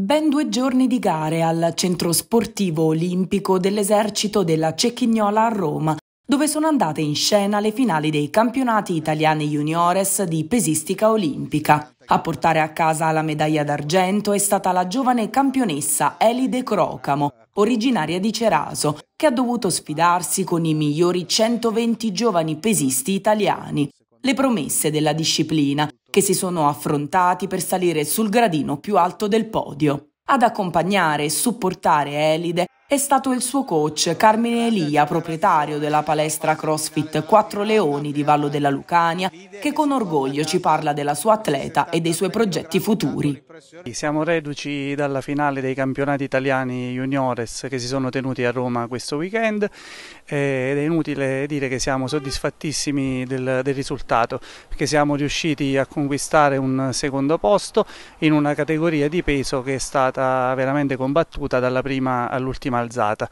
Ben due giorni di gare al Centro Sportivo Olimpico dell'Esercito della Cecchignola a Roma, dove sono andate in scena le finali dei campionati italiani juniores di pesistica olimpica. A portare a casa la medaglia d'argento è stata la giovane campionessa Elide Crocamo, originaria di Ceraso, che ha dovuto sfidarsi con i migliori 120 giovani pesisti italiani. Le promesse della disciplina, che si sono affrontati per salire sul gradino più alto del podio. Ad accompagnare e supportare Elide è stato il suo coach Carmine Elia, proprietario della palestra CrossFit Quattro Leoni di Vallo della Lucania, che con orgoglio ci parla della sua atleta e dei suoi progetti futuri. Siamo reduci dalla finale dei campionati italiani juniores che si sono tenuti a Roma questo weekend eh, ed è inutile dire che siamo soddisfattissimi del, del risultato perché siamo riusciti a conquistare un secondo posto in una categoria di peso che è stata veramente combattuta dalla prima all'ultima alzata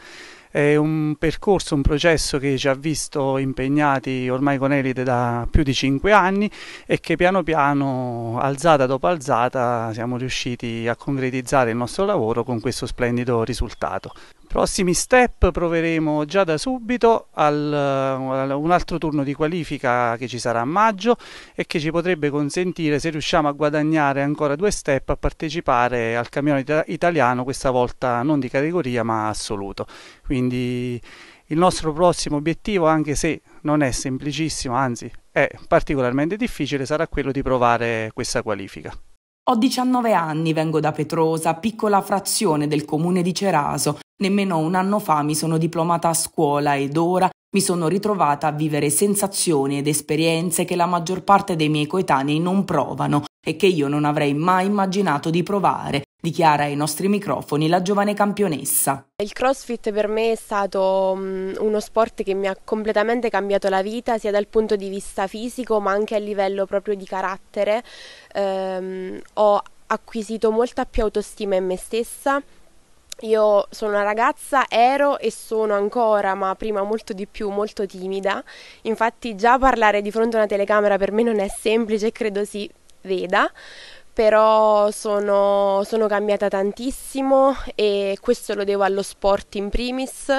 è un percorso, un processo che ci ha visto impegnati ormai con Elite da più di 5 anni e che piano piano, alzata dopo alzata, siamo riusciti a concretizzare il nostro lavoro con questo splendido risultato. Prossimi step proveremo già da subito al, al, un altro turno di qualifica che ci sarà a maggio e che ci potrebbe consentire, se riusciamo a guadagnare ancora due step, a partecipare al campionato italiano, questa volta non di categoria ma assoluto. Quindi quindi il nostro prossimo obiettivo, anche se non è semplicissimo, anzi è particolarmente difficile, sarà quello di provare questa qualifica. Ho 19 anni, vengo da Petrosa, piccola frazione del comune di Ceraso. Nemmeno un anno fa mi sono diplomata a scuola ed ora mi sono ritrovata a vivere sensazioni ed esperienze che la maggior parte dei miei coetanei non provano e che io non avrei mai immaginato di provare, dichiara ai nostri microfoni la giovane campionessa. Il CrossFit per me è stato mm, uno sport che mi ha completamente cambiato la vita, sia dal punto di vista fisico ma anche a livello proprio di carattere. Eh, ho acquisito molta più autostima in me stessa. Io sono una ragazza, ero e sono ancora, ma prima molto di più, molto timida. Infatti già parlare di fronte a una telecamera per me non è semplice, credo si veda però sono, sono cambiata tantissimo e questo lo devo allo sport in primis.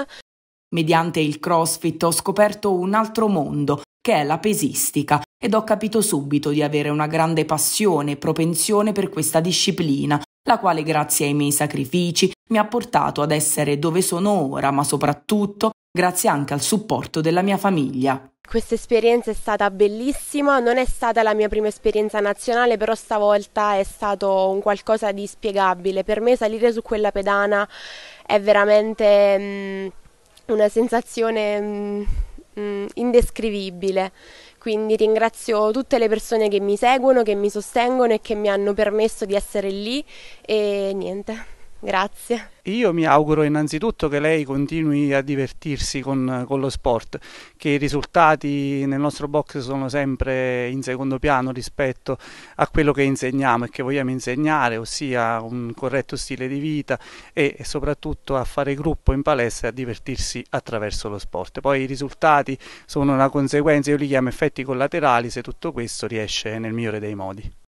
Mediante il CrossFit ho scoperto un altro mondo, che è la pesistica, ed ho capito subito di avere una grande passione e propensione per questa disciplina, la quale grazie ai miei sacrifici mi ha portato ad essere dove sono ora, ma soprattutto grazie anche al supporto della mia famiglia. Questa esperienza è stata bellissima, non è stata la mia prima esperienza nazionale, però stavolta è stato un qualcosa di spiegabile. Per me salire su quella pedana è veramente mh, mm, una sensazione mh, mm, mh, mm, indescrivibile. Quindi ringrazio tutte le persone che mi seguono, che mi sostengono e che mi hanno permesso di essere lì e niente. Grazie. Io mi auguro innanzitutto che lei continui a divertirsi con, con, lo sport, che i risultati nel nostro box sono sempre in secondo piano rispetto a quello che insegniamo e che vogliamo insegnare, ossia un corretto stile di vita e, e soprattutto a fare gruppo in palestra e a divertirsi attraverso lo sport. Poi i risultati sono una conseguenza, io li chiamo effetti collaterali se tutto questo riesce nel migliore dei modi.